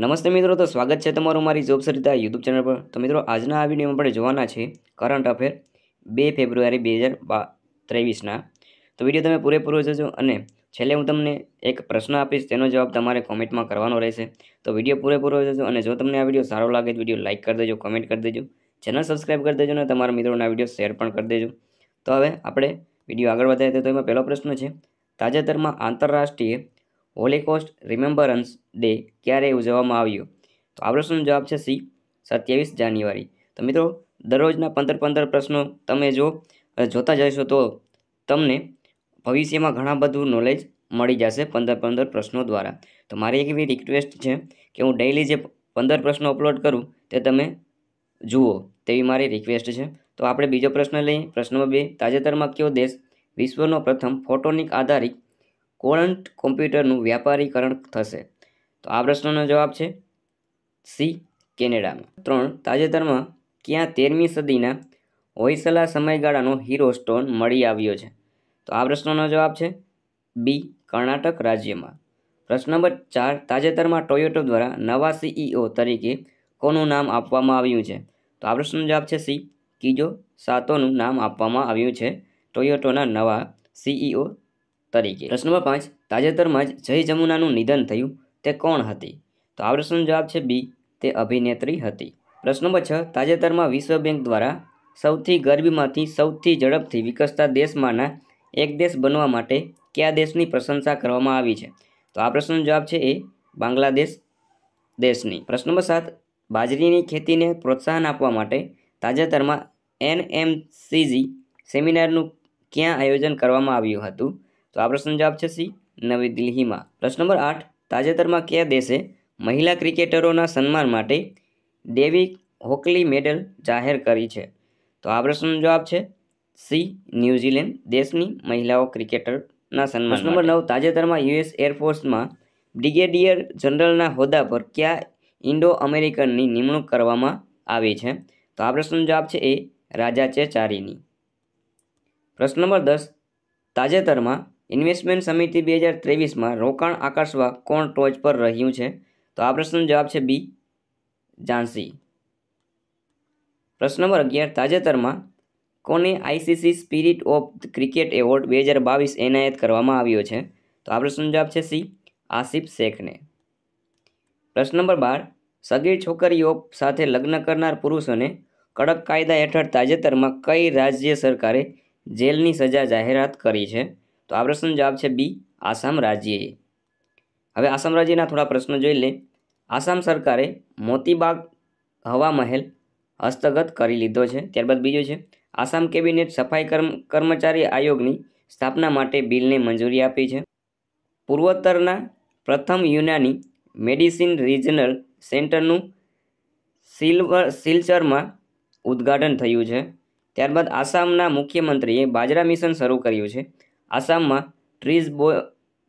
નમસ્તે મિત્રો તો સ્વાગત છે તમારું મારી જોબ સરિતા યુટ્યુબ ચેનલ પર તો મિત્રો આજના આ વિડીયોમાં આપણે જોવાના છે કરંટ અફેર બે ફેબ્રુઆરી બે હજાર ત્રેવીસના તો વિડીયો તમે પૂરેપૂરો જોજો અને છેલ્લે હું તમને એક પ્રશ્ન આપીશ તેનો જવાબ તમારે કોમેન્ટમાં કરવાનો રહેશે તો વિડીયો પૂરેપૂરો જોજો અને જો તમને આ વિડીયો સારો લાગે તો વિડીયો લાઇક કરી દેજો કોમેન્ટ કરી દેજો ચેનલ સબસ્ક્રાઈબ કરી દેજો અને તમારા મિત્રોના વિડીયો શેર પણ કરી દેજો તો હવે આપણે વિડીયો આગળ વધારીએ તો એમાં પહેલો પ્રશ્ન છે તાજેતરમાં આંતરરાષ્ટ્રીય હોલિકોસ્ટ રિમેમ્બરન્સ ડે ક્યારે ઉજવવામાં આવ્યો તો આ પ્રશ્નનો જવાબ છે સી સત્યાવીસ જાન્યુઆરી તો મિત્રો દરરોજના પંદર પંદર પ્રશ્નો તમે જો જોતા જશો તો તમને ભવિષ્યમાં ઘણા બધું નોલેજ મળી જશે પંદર પંદર પ્રશ્નો દ્વારા તો મારી એક એવી રિક્વેસ્ટ છે કે હું ડેઇલી જે પંદર પ્રશ્નો અપલોડ કરું તે તમે જુઓ તેવી મારી રિક્વેસ્ટ છે તો આપણે બીજો પ્રશ્ન લઈએ પ્રશ્નમાં બે તાજેતરમાં કયો દેશ વિશ્વનો પ્રથમ ફોટોનિક આધારિત ક્વોરન્ટ કોમ્પ્યુટરનું વ્યાપારીકરણ થશે તો આ પ્રશ્નનો જવાબ છે સી કેનેડામાં ત્રણ તાજેતરમાં ક્યાં તેરમી સદીના હોયસલા સમયગાળાનો હીરો સ્ટોન મળી આવ્યો છે તો આ પ્રશ્નનો જવાબ છે બી કર્ણાટક રાજ્યમાં પ્રશ્ન નંબર ચાર તાજેતરમાં ટોયોટો દ્વારા નવા સીઈઓ e તરીકે કોનું નામ આપવામાં આવ્યું છે તો આ પ્રશ્નનો જવાબ છે સી કીજો સાતોનું નામ આપવામાં આવ્યું છે ટોયોટોના નવા સીઈઓ તરીકે પ્રશ્ન નંબર પાંચ તાજેતરમાં જ જય જમુનાનું નિધન થયું તે કોણ હતી તો આ પ્રશ્નનો જવાબ છે બી તે અભિનેત્રી હતી પ્રશ્ન નંબર છ તાજેતરમાં વિશ્વ બેંક દ્વારા સૌથી ગરીબીમાંથી સૌથી ઝડપથી વિકસતા દેશમાંના એક દેશ બનવા માટે કયા દેશની પ્રશંસા કરવામાં આવી છે તો આ પ્રશ્નનો જવાબ છે એ બાંગ્લાદેશ દેશની પ્રશ્ન નંબર સાત બાજરીની ખેતીને પ્રોત્સાહન આપવા માટે તાજેતરમાં એનએમસીજી સેમિનારનું ક્યાં આયોજન કરવામાં આવ્યું હતું તો આ પ્રશ્નનો જવાબ છે સી નવી દિલ્હીમાં પ્રશ્ન નંબર આઠ તાજેતરમાં કયા દેશે મહિલા ક્રિકેટરોના સન્માન માટે ડેવી હોકલી મેડલ જાહેર કરી છે તો આ પ્રશ્નનો જવાબ છે સી ન્યૂઝીલેન્ડ દેશની મહિલાઓ ક્રિકેટરના સન્માન પ્રશ્ન નંબર નવ તાજેતરમાં યુએસ એરફોર્સમાં બ્રિગેડિયર જનરલના હોદ્દા પર કયા ઇન્ડો અમેરિકનની નિમણૂક કરવામાં આવી છે તો આ પ્રશ્નનો જવાબ છે એ રાજા ચેચારીની પ્રશ્ન નંબર દસ તાજેતરમાં ઇન્વેસ્ટમેન્ટ સમિતિ બે હજાર ત્રેવીસમાં રોકાણ આકર્ષવા કોણ ટોચ પર રહ્યું છે તો આ પ્રશ્નનો જવાબ છે બી ઝાંસી પ્રશ્ન નંબર અગિયાર તાજેતરમાં કોને ICC spirit of cricket award બે હજાર બાવીસ એનાયત કરવામાં આવ્યો છે તો આ પ્રશ્નનો જવાબ છે સી આસિફ શેખને પ્રશ્ન નંબર બાર સગીર છોકરીઓ સાથે લગ્ન કરનાર પુરુષોને કડક કાયદા હેઠળ તાજેતરમાં કઈ રાજ્ય સરકારે જેલની સજા જાહેરાત કરી છે તો આ પ્રશ્નનો જવાબ છે બી આસામ રાજ્યએ હવે આસામ રાજ્યના થોડા પ્રશ્નો જોઈ લે આસામ સરકારે મોતીબાગ હવા મહેલ હસ્તગત કરી લીધો છે ત્યારબાદ બીજો છે આસામ કેબિનેટ સફાઈ કર્મચારી આયોગની સ્થાપના માટે બિલને મંજૂરી આપી છે પૂર્વોત્તરના પ્રથમ યુનાની મેડિસિન રિજનલ સેન્ટરનું સિલ્વર સિલ્ચરમાં ઉદ્ઘાટન થયું છે ત્યારબાદ આસામના મુખ્યમંત્રીએ બાજરા મિશન શરૂ કર્યું છે આસામમાં ટ્રીઝ બો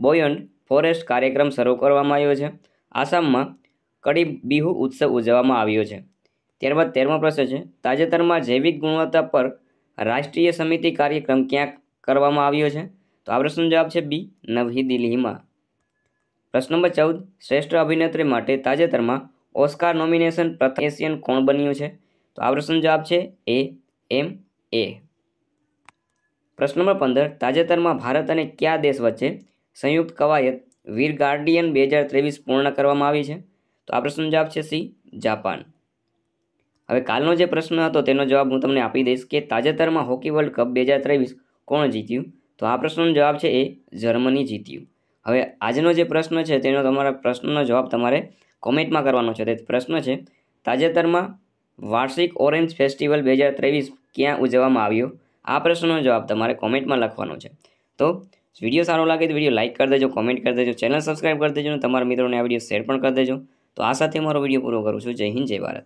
બોયન્ડ ફોરેસ્ટ કાર્યક્રમ શરૂ કરવામાં આવ્યો છે આસામમાં કડી બિહુ ઉત્સવ ઉજવવામાં આવ્યો છે ત્યારબાદ તેરમો પ્રશ્ન છે તાજેતરમાં જૈવિક ગુણવત્તા પર રાષ્ટ્રીય સમિતિ કાર્યક્રમ ક્યાં કરવામાં આવ્યો છે તો આ પ્રશ્નનો જવાબ છે બી નવી દિલ્હીમાં પ્રશ્ન નંબર ચૌદ શ્રેષ્ઠ અભિનેત્રી માટે તાજેતરમાં ઓસ્કાર નોમિનેશન પ્રથમ એશિયન કોણ બન્યું છે તો આ પ્રશ્નનો જવાબ છે એ એમ એ પ્રશ્ન નંબર પંદર તાજેતરમાં ભારત અને કયા દેશ વચ્ચે સંયુક્ત કવાયત વીર ગાર્ડિયન બે હજાર ત્રેવીસ પૂર્ણ કરવામાં આવી છે તો આ પ્રશ્નનો જવાબ છે સી જાપાન હવે કાલનો જે પ્રશ્ન હતો તેનો જવાબ હું તમને આપી દઈશ કે તાજેતરમાં હોકી વર્લ્ડ કપ બે હજાર ત્રેવીસ કોણ જીત્યું તો આ પ્રશ્નનો જવાબ છે એ જર્મની જીત્યું હવે આજનો જે પ્રશ્ન છે તેનો તમારા પ્રશ્નનો જવાબ તમારે કોમેન્ટમાં કરવાનો છે તે પ્રશ્ન છે તાજેતરમાં વાર્ષિક ઓરેન્જ ફેસ્ટિવલ બે હજાર ત્રેવીસ ક્યાં ઉજવવામાં આવ્યો આ પ્રશ્નનો જવાબ તમારે કોમેન્ટમાં લખવાનો છે તો વિડીયો સારો લાગે તો વિડીયો લાઇક કરી દેજો કોમેન્ટ કરી દેજો ચેનલ સબસ્ક્રાઈબ કરી દેજો તમારા મિત્રોને આ વિડીયો શેર પણ કરી દેજો તો આ સાથે મારો વિડીયો પૂરો કરું છું જય હિન્દ જય ભારત